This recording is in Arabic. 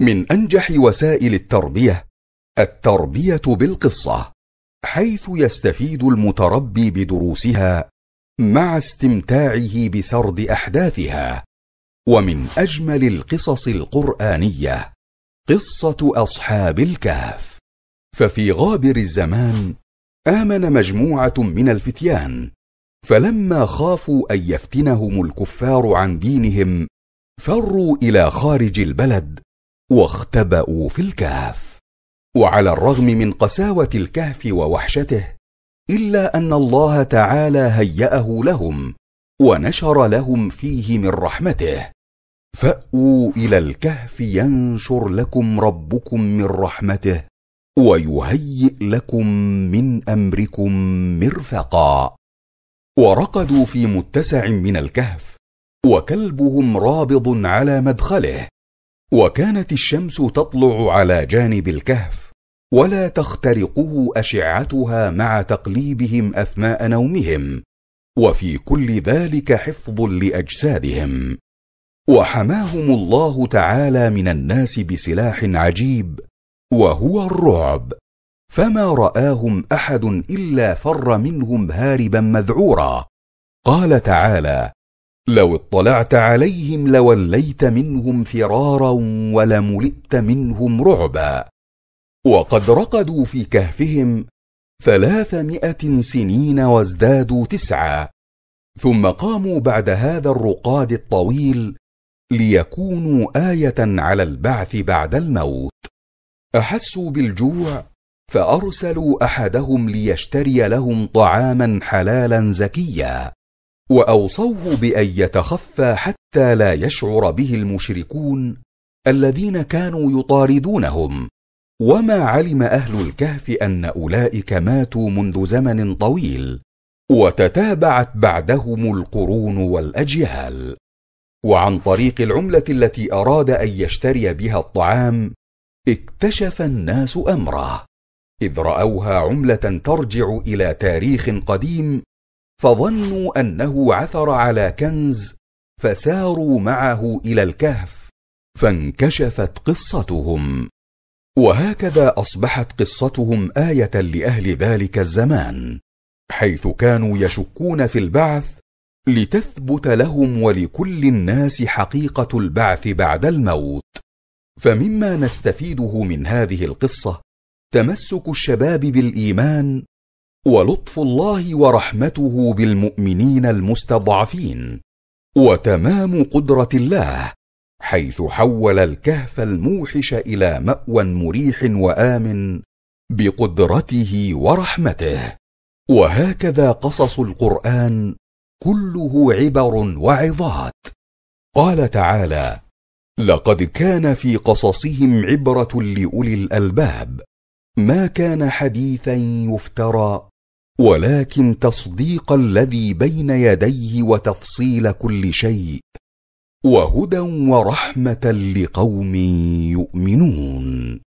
من انجح وسائل التربيه التربيه بالقصه حيث يستفيد المتربي بدروسها مع استمتاعه بسرد احداثها ومن اجمل القصص القرانيه قصه اصحاب الكهف ففي غابر الزمان امن مجموعه من الفتيان فلما خافوا ان يفتنهم الكفار عن دينهم فروا الى خارج البلد واختبأوا في الكهف وعلى الرغم من قساوة الكهف ووحشته إلا أن الله تعالى هيأه لهم ونشر لهم فيه من رحمته فأووا إلى الكهف ينشر لكم ربكم من رحمته ويهيئ لكم من أمركم مرفقا ورقدوا في متسع من الكهف وكلبهم رابض على مدخله وكانت الشمس تطلع على جانب الكهف ولا تخترقه اشعتها مع تقليبهم اثناء نومهم وفي كل ذلك حفظ لاجسادهم وحماهم الله تعالى من الناس بسلاح عجيب وهو الرعب فما راهم احد الا فر منهم هاربا مذعورا قال تعالى لو اطلعت عليهم لوليت منهم فرارا ولملئت منهم رعبا وقد رقدوا في كهفهم ثلاثمائه سنين وازدادوا تسعا ثم قاموا بعد هذا الرقاد الطويل ليكونوا ايه على البعث بعد الموت احسوا بالجوع فارسلوا احدهم ليشتري لهم طعاما حلالا زكيا واوصوه بان يتخفى حتى لا يشعر به المشركون الذين كانوا يطاردونهم وما علم اهل الكهف ان اولئك ماتوا منذ زمن طويل وتتابعت بعدهم القرون والاجيال وعن طريق العمله التي اراد ان يشتري بها الطعام اكتشف الناس امره اذ راوها عمله ترجع الى تاريخ قديم فظنوا انه عثر على كنز فساروا معه الى الكهف فانكشفت قصتهم وهكذا اصبحت قصتهم ايه لاهل ذلك الزمان حيث كانوا يشكون في البعث لتثبت لهم ولكل الناس حقيقه البعث بعد الموت فمما نستفيده من هذه القصه تمسك الشباب بالايمان ولطف الله ورحمته بالمؤمنين المستضعفين وتمام قدره الله حيث حول الكهف الموحش الى ماوى مريح وامن بقدرته ورحمته وهكذا قصص القران كله عبر وعظات قال تعالى لقد كان في قصصهم عبره لاولي الالباب ما كان حديثا يفترى ولكن تصديق الذي بين يديه وتفصيل كل شيء وهدى ورحمه لقوم يؤمنون